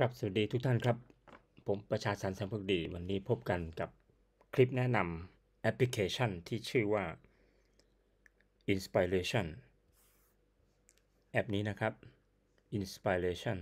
ครับ สวัสดีทุกท่านครับ ผมประชาสันสัมพักดี วันนี้พบกันกับคลิปแนะนำแอปพลิเคชันที่ชื่อว่า Inspiration แอปนี้นะครับ Inspiration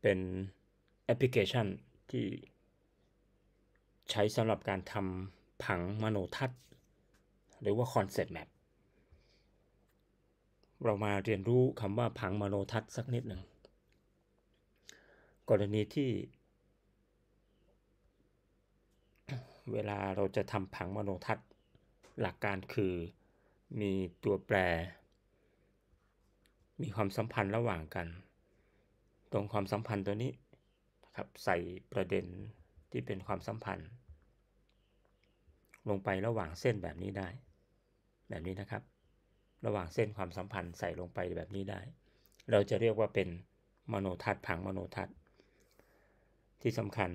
เป็นแอปพลิเคชันที่ใช้สำหรับการทำผังมโนทัศน์ หรือว่า Concept Map เรามาเรียนรู้คำว่า ผังมโนทัศน์สักนิดหนึ่งกรณีที่ เวลาเราจะทำผังมโนทัศน์หลักการคือมีตัวแปรมีความสัมพันธ์ระหว่างกัน ตรงความสัมพันธ์ตัวนี้นะครับ ใส่ประเด็นที่เป็นความสัมพันธ์ ลงไประหว่างเส้นแบบนี้ได้ แบบนี้นะครับ ระหว่างเส้นความสัมพันธ์ใส่ลงไปแบบนี้ได้ เราจะเรียกว่าเป็นมโนทัศน์ผังมโนทัศน์ที่สำคัญ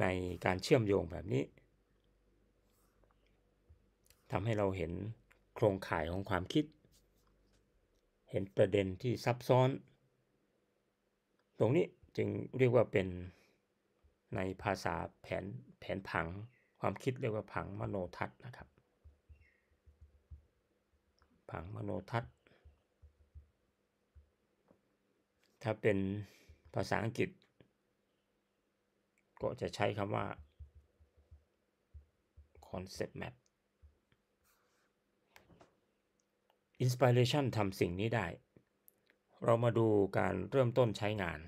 ในการเชื่อมโยงแบบนี้ทำให้เราเห็นโครงข่ายของความคิด เห็นประเด็นที่ซับซ้อน ตรงนี้จึงเรียกว่าเป็นในภาษาแผนแผนผังความคิดเรียกว่าผังมโนทัศน์นะครับ ผังมโนทัศน์ ถ้าเป็นภาษาอังกฤษก็จะใช้คำว่า concept map inspiration ทำสิ่งนี้ได้ เรามาดูการเริ่มต้นใช้งาน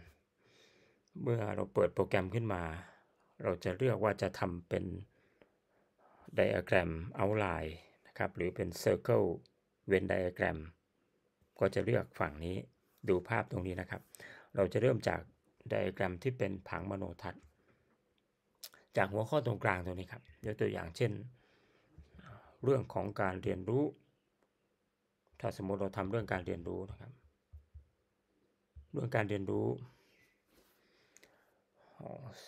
เมื่อเราเปิดโปรแกรมขึ้นมา เราจะเลือกว่าจะทำเป็นไดอะแกรม outline นะครับ หรือเป็น circle ว้นไดอะแกรมก็จะเลือกฝั่งนี้ดูภาพตรงนี้นะครับ เราจะเริ่มจากไดอะแกรมที่เป็นผังมโนทัศน์จากหัวข้อตรงกลางตรงนี้ครับยกตัวอย่างเช่น เรื่องของการเรียนรู้ ถ้าสมมติเราทำเรื่องการเรียนรู้นะครับ เรื่องการเรียนรู้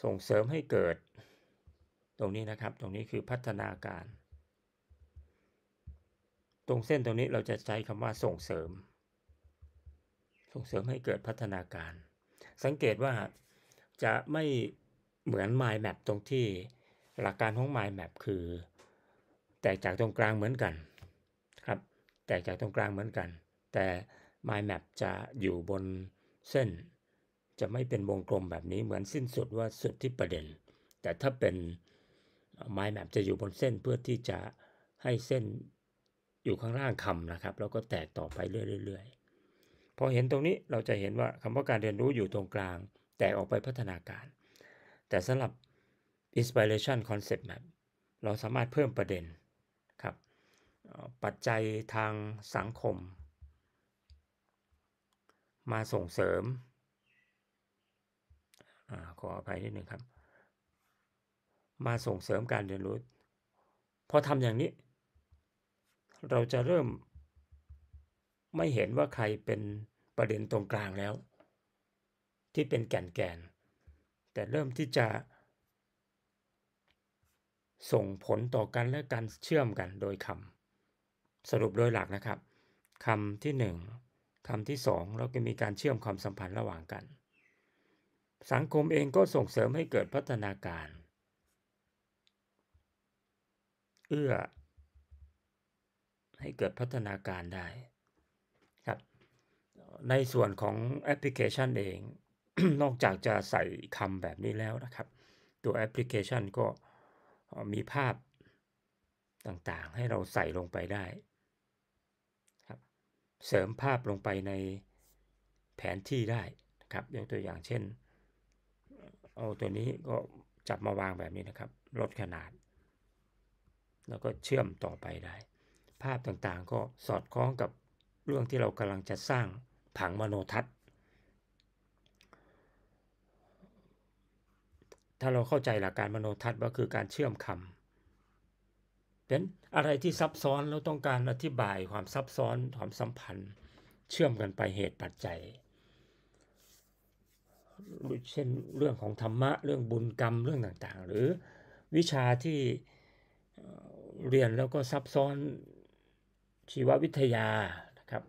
ส่งเสริมให้เกิด ตรงนี้นะครับ ตรงนี้คือพัฒนาการ ตรงเส้นตรงนี้เราจะใช้คำว่าส่งเสริม ส่งเสริมให้เกิดพัฒนาการ สังเกตว่าจะไม่เหมือน mind map ตรงที่หลักการของ mind map คือ แตกจากตรงกลางเหมือนกัน ครับ แตกจากตรงกลางเหมือนกัน แต่ mind map จะอยู่บนเส้น จะไม่เป็นวงกลมแบบนี้เหมือนสิ้นสุดว่าสุดที่ประเด็น แต่ถ้าเป็น mind map จะอยู่บนเส้นเพื่อที่จะให้เส้นอยู่ข้างล่างคำนะครับ แล้วก็แตกต่อไปเรื่อย ๆ พอเห็นตรงนี้เราจะเห็นว่าคำว่าการเรียนรู้อยู่ตรงกลาง แตกออกไปพัฒนาการแต่สำหรับ Inspiration Concept Map เราสามารถเพิ่มประเด็นครับปัจจัยทางสังคม มาส่งเสริมอขออภัยนิดหนึ่งครับ มาส่งเสริมการเรียนรู้พอทำอย่างนี้ เราจะเริ่มไม่เห็นว่าใครเป็นประเด็นตรงกลางแล้ว ที่เป็นแก่นแกนแต่เริ่มที่จะส่งผลต่อกัน และการเชื่อมกันโดยคำสรุปโดยหลักนะครับคำที่ 1 คำที่ 2 เราก็มีการเชื่อมความสัมพันธ์ระหว่างกัน สังคมเองก็ส่งเสริมให้เกิดพัฒนาการ เอื้อ ให้เกิดพัฒนาการได้ครับในส่วนของแอปพลิเคชันเองนอกจากจะใส่คำแบบนี้แล้วนะครับ ตัวแอปพลิเคชันก็มีภาพต่างๆ ให้เราใส่ลงไปได้ครับ เสริมภาพลงไปในแผนที่ได้นะครับยกตัวอย่างเช่น เอาตัวนี้ก็จับมาวางแบบนี้นะครับลดขนาด แล้วก็เชื่อมต่อไปได้ ภาพต่างๆก็สอดคล้องกับเรื่องที่เรากำลังจะสร้างผังมโนทัศน์ถ้าเราเข้าใจหลักการมโนทัศน์ว่าคือการเชื่อมคำเป็นอะไรที่ซับซ้อนเราต้องการอธิบายความซับซ้อนความสัมพันธ์เชื่อมกันไปเหตุปัจจัยเช่นเรื่องของธรรมะเรื่องบุญกรรมเรื่องต่างๆ หรือวิชาที่เรียนแล้วก็ซับซ้อนชีววิทยานะครับ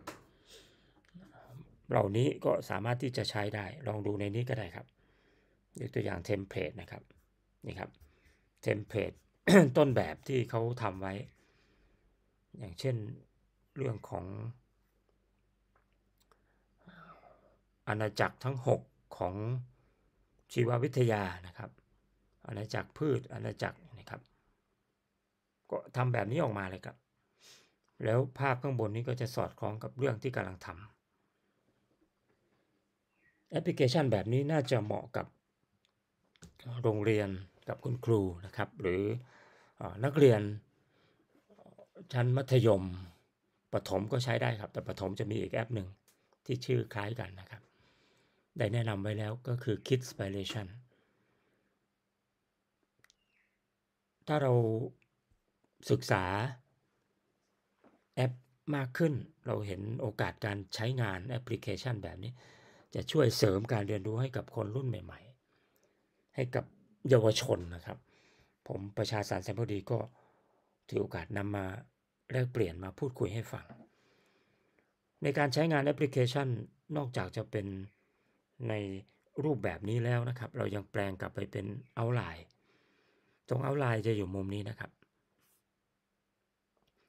เหล่านี้ก็สามารถที่จะใช้ได้ ลองดูในนี้ก็ได้ครับยกตัวอย่างเทมเพลตนะครับ นี่ครับเทมเพลตต้นแบบที่เขาทำไว้ อย่างเช่นเรื่องของอาณาจักรทั้ง 6 ของชีววิทยานะครับอาณาจักรพืชอาณาจักรนะครับ ก็ทำแบบนี้ออกมาเลยครับ แล้วภาพข้างบนนี้ก็จะสอดคล้องกับเรื่องที่กำลังทำแอปพลิเคชันแบบนี้น่าจะเหมาะกับโรงเรียนกับคุณครูนะครับหรือนักเรียนชั้นมัธยมปถมก็ใช้ได้ครับ แต่ปถมจะมีอีกแอปหนึ่งที่ชื่อคล้ายกันนะครับ ได้แนะนำไว้แล้วก็คือ Kidspiration ถ้าเราศึกษาแอปมากขึ้น เราเห็นโอกาสการใช้งานแอปพลิเคชันแบบนี้ จะช่วยเสริมการเรียนรู้ให้กับคนรุ่นใหม่ให้กับเยาวชนนะครับ ผมประชาสารแสนพอดีก็ถือโอกาสนำมาแลกเปลี่ยนมาพูดคุยให้ฟัง ในการใช้งานแอปพลิเคชันนอกจากจะเป็นในรูปแบบนี้แล้วนะครับ เรายังแปลงกลับไปเป็นเอาไลน์ตรงเอาไลน์จะอยู่มุมนี้นะครับ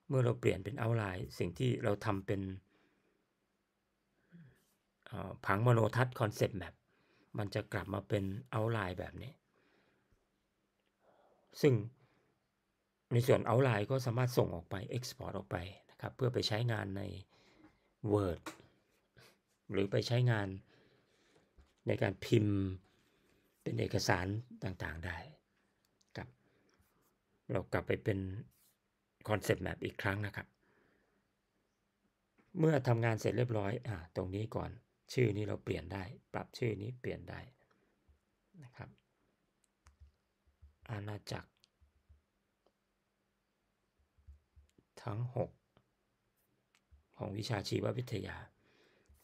เมื่อเราเปลี่ยนเป็นเอาไลน์ สิ่งที่เราทำเป็นผังมโนทัศน์คอนเซปต์แมปมันจะกลับมาเป็นเอาไลน์แบบนี้ ซึ่งในส่วนเอาไลน์ก็สามารถส่งออกไป Export ออกไปนะครับ เพื่อไปใช้งานใน Word หรือไปใช้งานในการพิมพ์เป็นเอกสารต่างๆได้ครับ เรากลับไปเป็นคอนเซปต์แมปอีกครั้งนะครับ เมื่อทำงานเสร็จเรียบร้อย อ่ตรงนี้ก่อนชื่อนี้เราเปลี่ยนได้ ปรับชื่อนี้เปลี่ยนได้นะครับ อาณาจักร ทั้ง 6 ของวิชาชีววิทยา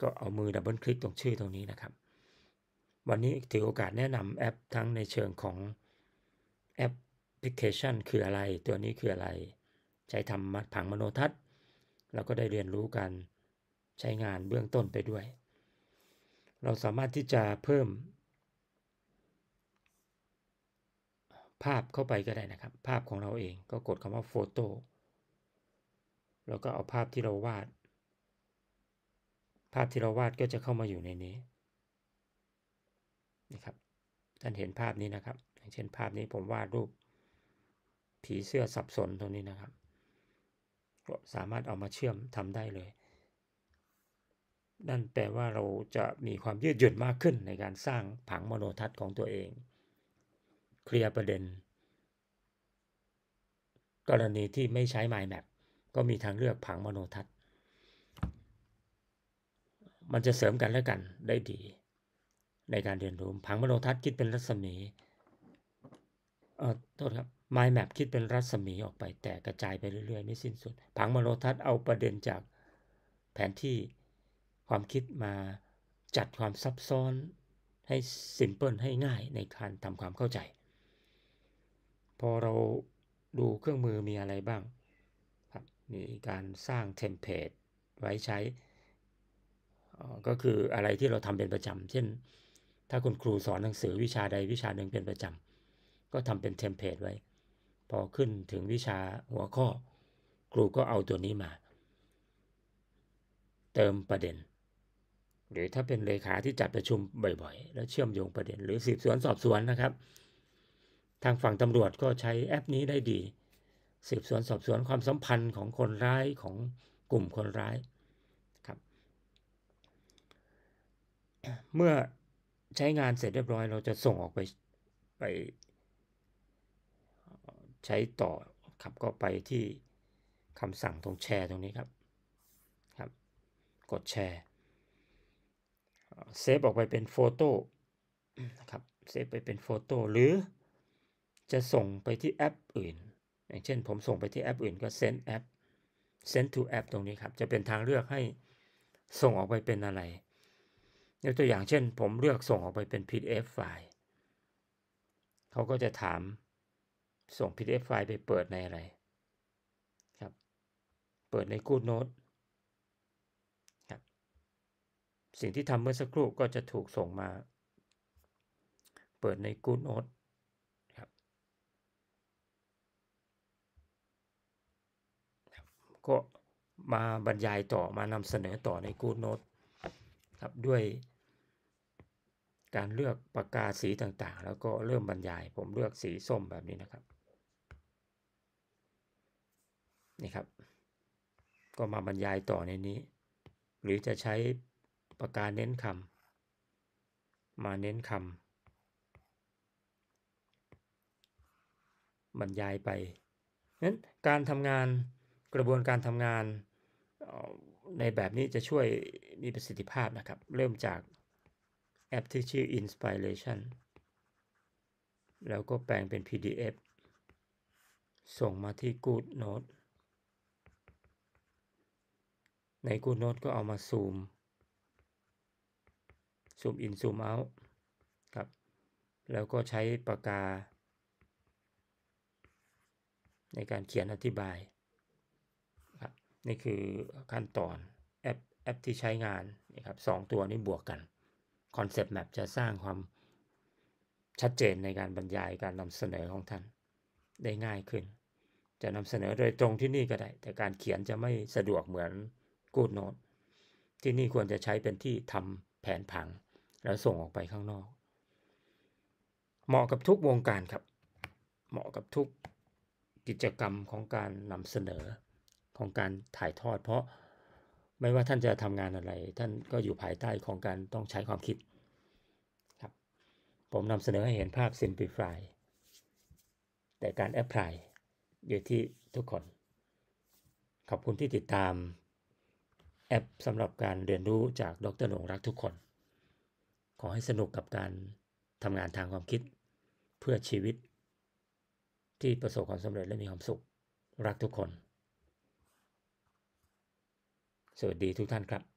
ก็เอามือดับเบิลคลิกตรงชื่อตรงนี้นะครับ วันนี้ถือโอกาสแนะนำแอปทั้งในเชิงของ แอปพลิเคชันคืออะไรตัวนี้คืออะไร ใช้ทำมัดผังมโนทัศน์ เราก็ได้เรียนรู้กัน ใช้งานเบื้องต้นไปด้วยเราสามารถที่จะเพิ่ม ภาพเข้าไปก็ได้นะครับ ภาพของเราเองก็กดคำว่าโฟโต้แล้วก็เอาภาพที่เราวาด ภาพที่เราวาด ก็จะเข้ามาอยู่ในนี้นะครับท่านเห็นภาพนี้นะครับ อย่างเช่นภาพนี้ผมวาดรูป ผีเสื้อสับสนตรงนี้นะครับก็สามารถเอามาเชื่อมทำได้เลยนั่นแปลว่าเราจะมีความยืดหยุ่นมากขึ้นในการสร้างผังมโนทัศน์ของตัวเอง เคลียร์ประเด็น กรณีที่ไม่ใช้ Mind Map ก็มีทางเลือกผังมโนทัศน์ มันจะเสริมกันและกันได้ดี ในการเรียนรู้ผังมโนทัศน์คิดเป็นรัศมี เออโทษครับ Mind Map คิดเป็นรัศมีออกไป แต่กระจายไปเรื่อย ๆ ไม่สิ้นสุด ผังมโนทัศน์เอาประเด็นจากแผนที่ความคิดมาจัดความซับซ้อนให้สิมเพิลให้ง่ายในการทำความเข้าใจ พอเราดูเครื่องมือมีอะไรบ้างครับมีการสร้างเทมเพลตไว้ใช้ ก็คืออะไรที่เราทำเป็นประจำ เช่น ถ้าคุณครูสอนหนังสือวิชาใดวิชาหนึ่งเป็นประจำ ก็ทำเป็นเทมเพลตไว้ พอขึ้นถึงวิชาหัวข้อ ครูก็เอาตัวนี้มา เติมประเด็นหรือถ้าเป็นเลขาที่จัดประชุมบ่อยๆ แล้วเชื่อมโยงประเด็นหรือสืบสวนสอบสวนนะครับ ทางฝั่งตำรวจก็ใช้แอปนี้ได้ดีสืบสวนสอบสวนความสัมพันธ์ของคนร้ายของกลุ่มคนร้าย ครับ เมื่อใช้งานเสร็จเรียบร้อยเราจะส่งออกไปไปใช้ต่อครับก็ไปที่คำสั่งตรงแชร์ตรงนี้ครับ ครับ กดแชร์เซฟออกไปเป็นโฟโต้นะครับเซฟไปเป็นโฟโต้หรือจะส่งไปที่แอป อื่น อย่างเช่นผมส่งไปที่แอปอื่นก็ send app send to app ตรงนี้ครับ จะเป็นทางเลือกให้ส่งออกไปเป็นอะไรยกตัวอย่างเช่นผมเลือกส่งออกไปเป็น PDF ไฟล์เขาก็จะถามส่ง PDF ไฟล์ไปเปิดในอะไรครับเปิดใน Good Note สิ่งที่ทำเมื่อสักครู่ก็จะถูกส่งมาเปิดใน Good Note ครับ ก็มาบรรยายต่อมานำเสนอต่อใน Good Note ครับด้วยการเลือกปากกาสีต่าง ๆ แล้วก็เริ่มบรรยายผมเลือกสีส้มแบบนี้นะครับ นี่ครับ ก็มาบรรยายต่อในนี้ หรือจะใช้ปากกาเน้นคำมาเน้นคำบรรยายไปนั้นการทำงาน กระบวนการทำงาน ในแบบนี้จะช่วยมีประสิทธิภาพนะครับ เริ่มจากแอปที่ชื่อ Inspiration แล้วก็แปลงเป็น PDF ส่งมาที่ Good Note ใน Good Note ก็เอามาซูมซูมอินซูมเอาท์ครับ แล้วก็ใช้ปากกา ในการเขียนอธิบาย ครับ นี่คือขั้นตอนแอป แอปที่ใช้งานนะครับสองตัวนี้บวกกันคอนเซปต์แมปจะสร้างความชัดเจนในการบรรยายการนำเสนอของท่าน ได้ง่ายขึ้น จะนำเสนอโดยตรงที่นี่ก็ได้ แต่การเขียนจะไม่สะดวกเหมือนกูดโนตที่นี่ควรจะใช้เป็นที่ทำแผนผังแล้วส่งออกไปข้างนอก เหมาะกับทุกวงการครับ เหมาะกับทุกกิจกรรมของการนำเสนอของการถ่ายทอด เพราะไม่ว่าท่านจะทำงานอะไร ท่านก็อยู่ภายใต้ของการต้องใช้ความคิดครับผมนำเสนอให้เห็นภาพซิมพลิฟายแต่การแอพพลายอยู่ที่ทุกคน ขอบคุณที่ติดตามแอปสำหรับการเรียนรู้จากดรหลงรักทุกคนขอให้สนุกกับการทำงานทางความคิด เพื่อชีวิต ที่ประสบความสำเร็จและมีความสุขรักทุกคน สวัสดีทุกท่านครับ